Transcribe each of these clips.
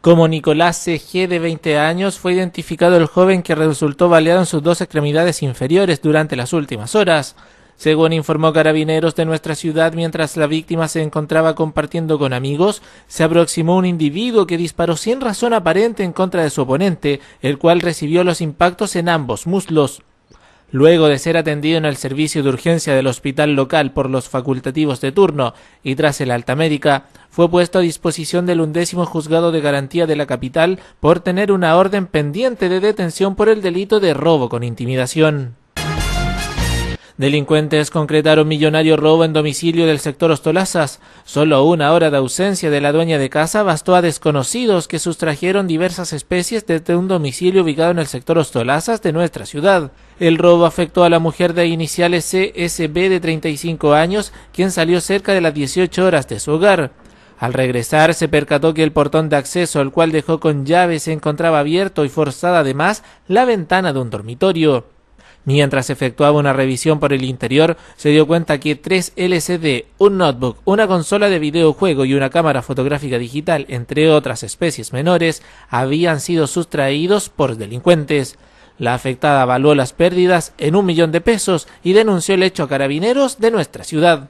Como Nicolás CG de 20 años, fue identificado el joven que resultó baleado en sus dos extremidades inferiores durante las últimas horas. Según informó Carabineros de nuestra ciudad, mientras la víctima se encontraba compartiendo con amigos, se aproximó un individuo que disparó sin razón aparente en contra de su oponente, el cual recibió los impactos en ambos muslos. Luego de ser atendido en el servicio de urgencia del hospital local por los facultativos de turno y tras el alta médica, fue puesto a disposición del undécimo juzgado de garantía de la capital por tener una orden pendiente de detención por el delito de robo con intimidación. Delincuentes concretaron millonario robo en domicilio del sector Ostolazas. Solo una hora de ausencia de la dueña de casa bastó a desconocidos que sustrajeron diversas especies desde un domicilio ubicado en el sector Ostolazas de nuestra ciudad. El robo afectó a la mujer de iniciales CSB de 35 años, quien salió cerca de las 18 horas de su hogar. Al regresar se percató que el portón de acceso al cual dejó con llave se encontraba abierto y forzada además la ventana de un dormitorio. Mientras efectuaba una revisión por el interior, se dio cuenta que tres LCD, un notebook, una consola de videojuego y una cámara fotográfica digital, entre otras especies menores, habían sido sustraídos por delincuentes. La afectada evaluó las pérdidas en un millón de pesos y denunció el hecho a carabineros de nuestra ciudad.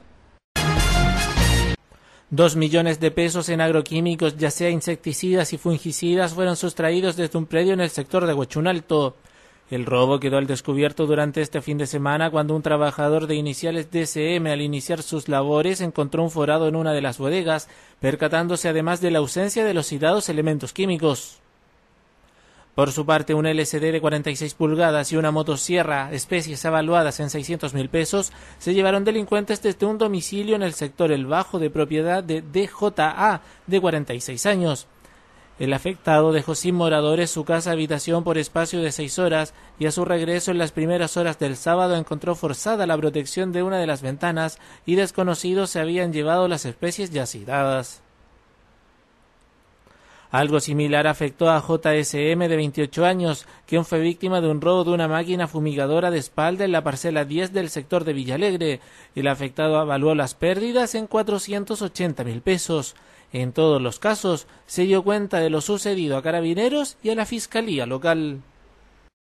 Dos millones de pesos en agroquímicos, ya sea insecticidas y fungicidas, fueron sustraídos desde un predio en el sector de Huechunalto. El robo quedó al descubierto durante este fin de semana cuando un trabajador de iniciales DCM al iniciar sus labores encontró un forado en una de las bodegas, percatándose además de la ausencia de los citados elementos químicos. Por su parte, un LCD de 46 pulgadas y una motosierra, especies evaluadas en 600 mil pesos, se llevaron delincuentes desde un domicilio en el sector El Bajo de propiedad de DJA, de 46 años. El afectado dejó sin moradores su casa habitación por espacio de seis horas y a su regreso en las primeras horas del sábado encontró forzada la protección de una de las ventanas y desconocidos se habían llevado las especies ya Algo similar afectó a JSM de 28 años, quien fue víctima de un robo de una máquina fumigadora de espalda en la parcela 10 del sector de Villalegre. El afectado evaluó las pérdidas en 480 mil pesos. En todos los casos, se dio cuenta de lo sucedido a carabineros y a la fiscalía local.